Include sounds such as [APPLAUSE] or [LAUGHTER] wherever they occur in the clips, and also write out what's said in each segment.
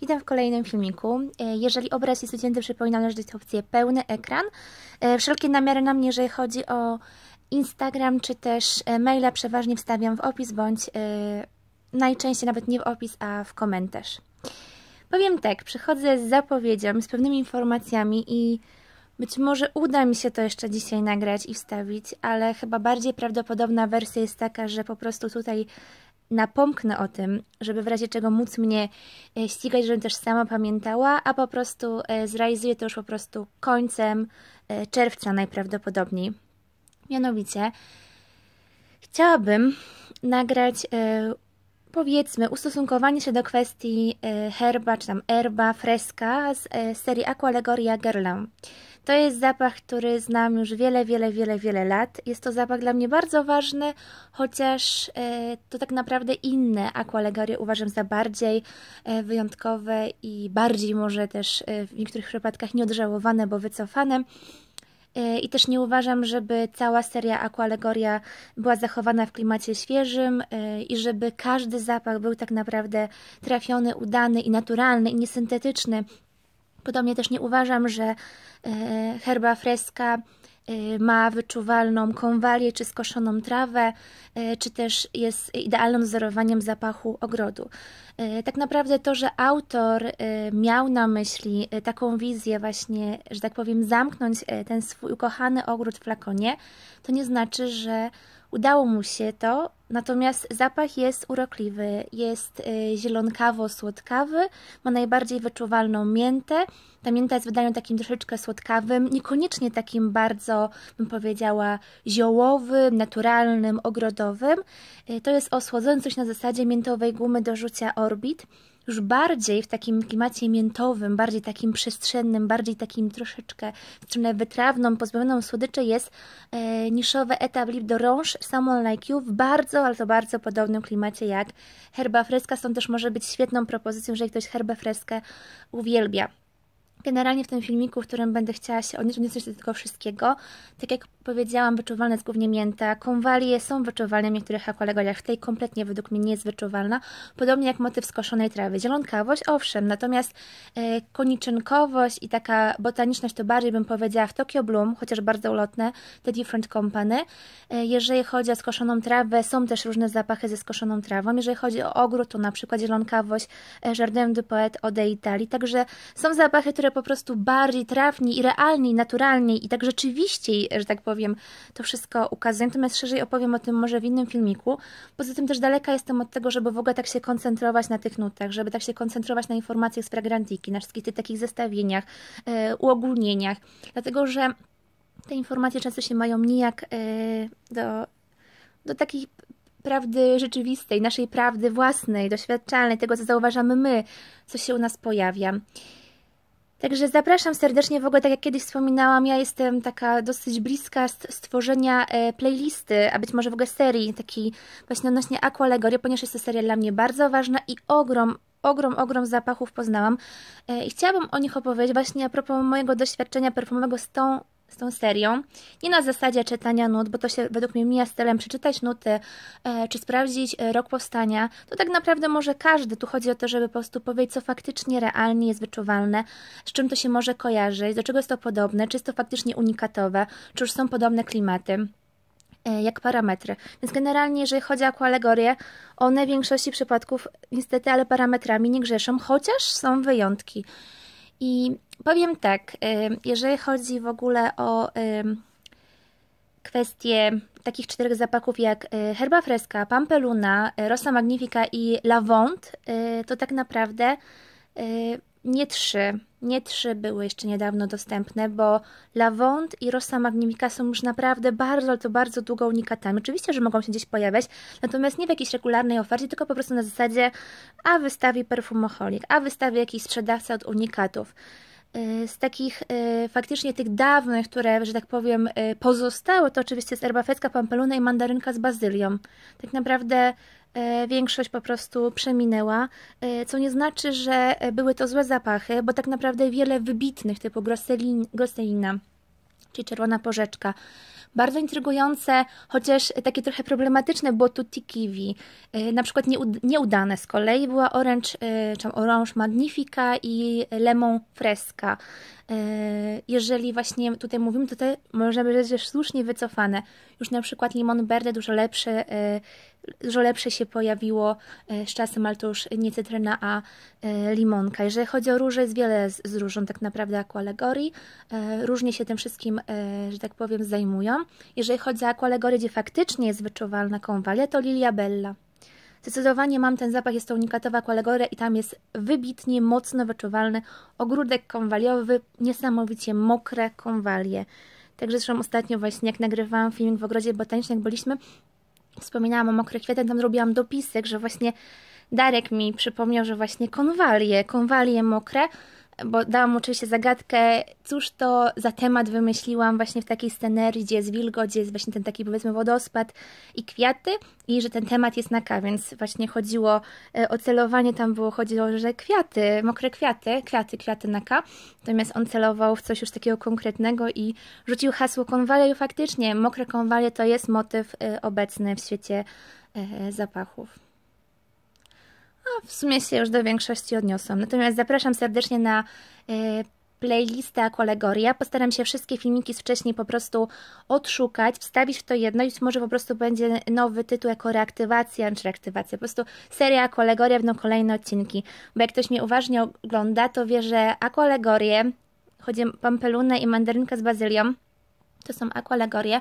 Witam w kolejnym filmiku. E, jeżeli obraz jest ujęty, przypominam, że jest opcję pełny ekran. E, wszelkie namiary na mnie, jeżeli chodzi o Instagram czy też e, maila, przeważnie wstawiam w opis bądź najczęściej nawet nie w opis, a w komentarz. Powiem tak, przychodzę z zapowiedzią, z pewnymi informacjami i być może uda mi się to jeszcze dzisiaj nagrać i wstawić, ale chyba bardziej prawdopodobna wersja jest taka, że po prostu tutaj napomknę o tym, żeby w razie czego móc mnie e, ścigać, żebym też sama pamiętała, a po prostu e, zrealizuję to już po prostu końcem e, czerwca najprawdopodobniej. Mianowicie chciałabym nagrać powiedzmy, ustosunkowanie się do kwestii e, herba, czy tam erba, freska z e, serii Aqualegoria Guerlain. To jest zapach, który znam już wiele, wiele, wiele, wiele lat. Jest to zapach dla mnie bardzo ważny, chociaż e, to tak naprawdę inne aqualegorie uważam za bardziej wyjątkowe i bardziej może też w niektórych przypadkach nieodżałowane, bo wycofane. E, i też nie uważam, żeby cała seria Aqualegoria była zachowana w klimacie świeżym e, i żeby każdy zapach był tak naprawdę trafiony, udany i naturalny i niesyntetyczny. Podobnie też nie uważam, że e, herba freska Y, ma wyczuwalną konwalię czy skoszoną trawę, y, czy też jest idealnym wzorowaniem zapachu ogrodu. Y, tak naprawdę to, że autor miał na myśli taką wizję właśnie, że tak powiem, zamknąć ten swój ukochany ogród w flakonie, to nie znaczy, że Udało mu się to, natomiast zapach jest urokliwy, jest y, zielonkawo-słodkawy, ma najbardziej wyczuwalną miętę. Ta mięta jest w takim troszeczkę słodkawym, niekoniecznie takim bardzo, bym powiedziała, ziołowym, naturalnym, ogrodowym. Y, to jest osłodzone coś na zasadzie miętowej gumy do rzucia orbit już bardziej w takim klimacie miętowym, bardziej takim przestrzennym, bardziej takim troszeczkę w stronę wytrawną, pozbawioną słodyczy jest e, niszowe etap Lip de Rouge Someone Like You w bardzo, ale to bardzo podobnym klimacie jak herba freska, stąd też może być świetną propozycją, jeżeli ktoś herbę freskę uwielbia. Generalnie w tym filmiku, w którym będę chciała się odnieść, odniosę się do tego wszystkiego. Tak jak powiedziałam, wyczuwalne jest głównie mięta. Konwalie są wyczuwalne w niektórych akwalegoriach, w tej kompletnie według mnie nie jest wyczuwalna. Podobnie jak motyw skoszonej trawy. Zielonkawość, owszem, natomiast e, koniczynkowość i taka botaniczność to bardziej bym powiedziała w Tokyo Bloom, chociaż bardzo ulotne, The Different Company. E, jeżeli chodzi o skoszoną trawę, są też różne zapachy ze skoszoną trawą. Jeżeli chodzi o ogród, to na przykład zielonkawość, e, Jardin du Poet, Ode Italii. Także są zapachy, które po prostu bardziej trafniej i realniej, naturalniej i tak rzeczywiściej, że tak powiem, to wszystko ukazuję. Natomiast szerzej opowiem o tym może w innym filmiku. Poza tym też daleka jestem od tego, żeby w ogóle tak się koncentrować na tych nutach, żeby tak się koncentrować na informacjach z fragmentiki, na wszystkich tych takich zestawieniach, yy, uogólnieniach, dlatego że te informacje często się mają nijak yy, e, do, do takiej prawdy rzeczywistej, naszej prawdy własnej, doświadczalnej, tego, co zauważamy my, co się u nas pojawia. Także zapraszam serdecznie, w ogóle tak jak kiedyś wspominałam, ja jestem taka dosyć bliska stworzenia e, playlisty, a być może w ogóle serii, takiej właśnie odnośnie Aqualegory, ponieważ jest to seria dla mnie bardzo ważna i ogrom, ogrom, ogrom zapachów poznałam e, i chciałabym o nich opowiedzieć właśnie a propos mojego doświadczenia perfumowego z tą z tą serią. Nie na zasadzie czytania nut, bo to się według mnie mija z celem przeczytać nuty, e, czy sprawdzić e, rok powstania. To tak naprawdę może każdy. Tu chodzi o to, żeby po prostu powiedzieć, co faktycznie realnie jest wyczuwalne, z czym to się może kojarzyć, do czego jest to podobne, czy jest to faktycznie unikatowe, czy już są podobne klimaty e, jak parametry. Więc generalnie, jeżeli chodzi o alegorie, one w większości przypadków niestety, ale parametrami nie grzeszą, chociaż są wyjątki. I powiem tak, jeżeli chodzi w ogóle o kwestie takich czterech zapaków jak e, herba freska, pampeluna, e, rosa magnifica i lawont, e, to tak naprawdę nie trzy. Nie trzy były jeszcze niedawno dostępne, bo Lavond i Rosa Magnifica są już naprawdę bardzo, to bardzo długo unikatami. Oczywiście, że mogą się gdzieś pojawiać, natomiast nie w jakiejś regularnej ofercie, tylko po prostu na zasadzie a wystawi perfumoholik, a wystawi jakiś sprzedawca od unikatów y, z takich y, faktycznie tych dawnych, które, że tak powiem, y, pozostały, to oczywiście jest fecka, pampeluna i mandarynka z bazylią. Tak naprawdę E, większość po prostu przeminęła, e, co nie znaczy, że e, były to złe zapachy, bo tak naprawdę wiele wybitnych typu grosselin, grosselina czy czerwona porzeczka. Bardzo intrygujące, chociaż takie trochę problematyczne było Tutti Kiwi. Na przykład nieudane z kolei była Orange, czy Orange Magnifica i Lemon Fresca. E, jeżeli właśnie tutaj mówimy, to te można by rzeczy słusznie wycofane. Już na przykład Limon Berde dużo lepsze, e, dużo lepsze się pojawiło e, z czasem, ale to już nie cytryna, a limonka. Jeżeli chodzi o róże, jest wiele z, z różą tak naprawdę akwalegorii. Różnie się tym wszystkim, że tak powiem, zajmują. Jeżeli chodzi o akwalegory, gdzie faktycznie jest wyczuwalna konwalia, to Lilia Bella. Zdecydowanie mam ten zapach, jest to unikatowa kolegore i tam jest wybitnie, mocno wyczuwalny ogródek konwaliowy, niesamowicie mokre konwalie. Także zresztą ostatnio właśnie jak nagrywałam filmik w ogrodzie botanicznym, jak byliśmy, wspominałam o mokrych kwiatach, tam zrobiłam dopisek, że właśnie Darek mi przypomniał, że właśnie konwalie, konwalie mokre, bo dałam oczywiście zagadkę, cóż to za temat wymyśliłam właśnie w takiej scenerii, gdzie jest wilgoć, gdzie jest właśnie ten taki powiedzmy wodospad i kwiaty i że ten temat jest na K, więc właśnie chodziło e, o celowanie, tam było chodziło, że kwiaty, mokre kwiaty, kwiaty, kwiaty na K, natomiast on celował w coś już takiego konkretnego i rzucił hasło konwalie i faktycznie mokre konwalie to jest motyw e, obecny w świecie e, zapachów. No, w sumie się już do większości odniosłam. Natomiast zapraszam serdecznie na y, playlistę akolegoria. Postaram się wszystkie filmiki z wcześniej po prostu odszukać, wstawić w to jedno i może po prostu będzie nowy tytuł jako reaktywacja, czy znaczy reaktywacja, po prostu seria akolegoria, będą no kolejne odcinki. Bo jak ktoś mnie uważnie ogląda, to wie, że akolegorie, chodzi o pampelunę i mandarynkę z bazylią, to są akolegorie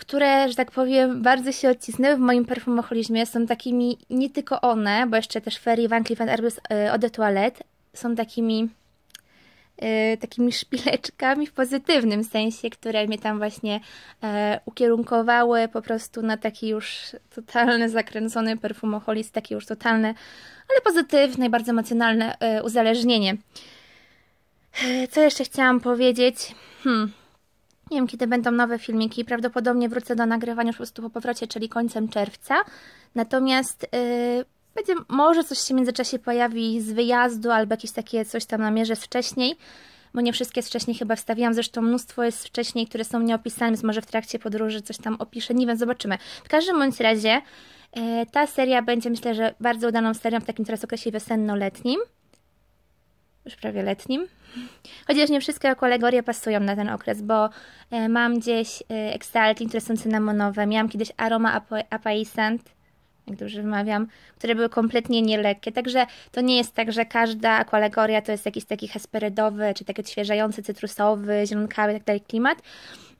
które, że tak powiem, bardzo się odcisnęły w moim perfumocholizmie, są takimi, nie tylko one, bo jeszcze też Ferry Van Cleef Arbus e, Eau Toilette są takimi e, takimi szpileczkami w pozytywnym sensie, które mnie tam właśnie e, ukierunkowały po prostu na taki już totalny, zakręcony perfumoholizm, takie już totalne, ale pozytywne i bardzo emocjonalne uzależnienie. co jeszcze chciałam powiedzieć? Hmm. Nie wiem, kiedy będą nowe filmiki. Prawdopodobnie wrócę do nagrywania już po prostu po powrocie, czyli końcem czerwca. Natomiast yy, będzie, może coś się w międzyczasie pojawi z wyjazdu albo jakieś takie coś tam namierzę z wcześniej bo nie wszystkie z wcześniej chyba wstawiłam, zresztą mnóstwo jest wcześniej, które są nieopisane, więc może w trakcie podróży coś tam opiszę, nie wiem, zobaczymy. W każdym bądź razie y, ta seria będzie myślę, że bardzo udaną serią w takim teraz okresie wiosenno-letnim już prawie letnim. Chociaż nie wszystkie alegorie pasują na ten okres, bo e, mam gdzieś Exaltin, które są cynamonowe, miałam kiedyś Aroma Apaisant, jak dobrze wymawiam, które były kompletnie nielekkie. Także to nie jest tak, że każda akwalegoria to jest jakiś taki hesperydowy, czy taki odświeżający, cytrusowy, zielonkawy tak dalej klimat.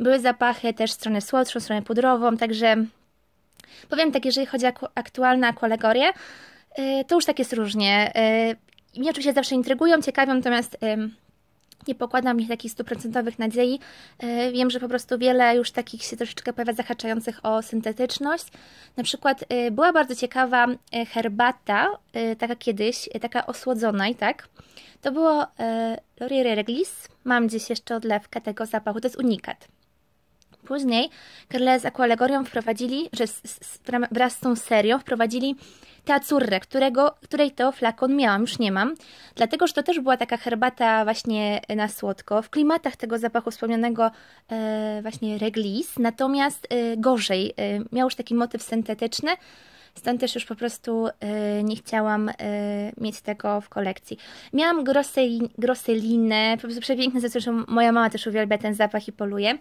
Były zapachy też stronę słodszą, stronę pudrową, także powiem tak, jeżeli chodzi o aktualne akwalegorie, e, to już tak jest różnie. E, i mnie oczywiście zawsze intrygują, ciekawią, natomiast nie pokładam w nich takich stuprocentowych nadziei. E, wiem, że po prostu wiele już takich się troszeczkę pojawia zahaczających o syntetyczność. Na przykład e, była bardzo ciekawa e, herbata, taka kiedyś, taka osłodzona i tak. To było Laurier Reglis. Mam gdzieś jeszcze odlewkę tego zapachu, to jest unikat. Później Carle z Aqualegorią wprowadzili, że wraz z tą serią wprowadzili Teacurrę, którego, której to flakon miałam, już nie mam, dlatego, że to też była taka herbata właśnie na słodko, w klimatach tego zapachu wspomnianego e, właśnie reglis, natomiast e, gorzej, e, miał już taki motyw syntetyczny, stąd też już po prostu y, nie chciałam y, mieć tego w kolekcji. Miałam groselinę, po prostu przepiękne. zresztą moja mama też uwielbia ten zapach i poluje.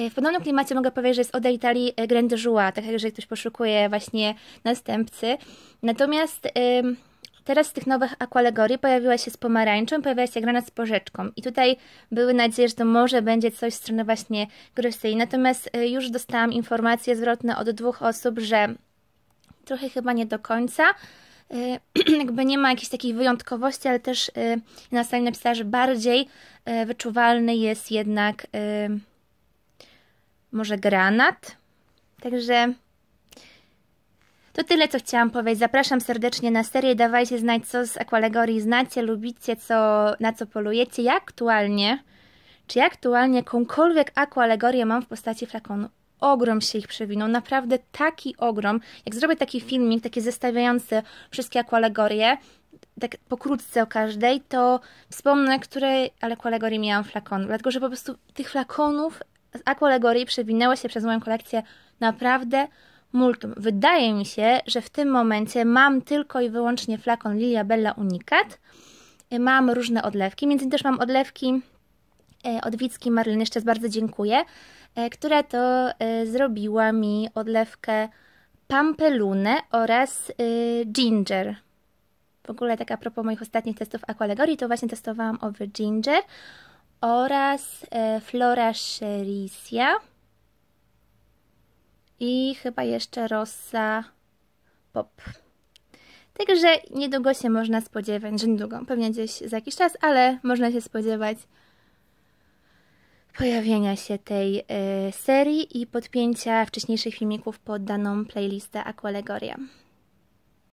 Y, w podobnym klimacie mogę powiedzieć, że jest Oda Italii Grand Joua, tak jak jeżeli ktoś poszukuje właśnie następcy. Natomiast... Teraz z tych nowych akwalegorii pojawiła się z pomarańczą, pojawiła się grana z porzeczką. I tutaj były nadzieje, że to może będzie coś w stronę właśnie grosei. Natomiast już dostałam informacje zwrotne od dwóch osób, że trochę chyba nie do końca. E, [CLEARS THROAT] jakby nie ma jakiejś takiej wyjątkowości, ale też e, na stronie napisała, że bardziej e, wyczuwalny jest jednak może granat. Także to tyle, co chciałam powiedzieć. Zapraszam serdecznie na serię. Dawajcie znać, co z akwalegorii znacie, lubicie, co, na co polujecie. Ja aktualnie, czy ja aktualnie jakąkolwiek akwalegorię mam w postaci flakonu? ogrom się ich przewinął, naprawdę taki ogrom. Jak zrobię taki filmik, taki zestawiający wszystkie aqualegorie, tak pokrótce o każdej, to wspomnę, której ale miałam flakon, dlatego że po prostu tych flakonów z aqualegorii przewinęło się przez moją kolekcję naprawdę multum. Wydaje mi się, że w tym momencie mam tylko i wyłącznie flakon Lilia Bella Unikat, mam różne odlewki, między innymi też mam odlewki E, Odwicki Marlin, jeszcze raz bardzo dziękuję, e, która to e, zrobiła mi odlewkę pampelunę oraz ginger. W ogóle tak a propos moich ostatnich testów aqualegorii, to właśnie testowałam owy ginger oraz flora sherisia i chyba jeszcze rosa pop. Także niedługo się można spodziewać, że niedługo, pewnie gdzieś za jakiś czas, ale można się spodziewać pojawienia się tej y, serii i podpięcia wcześniejszych filmików pod daną playlistę Aqualegoria.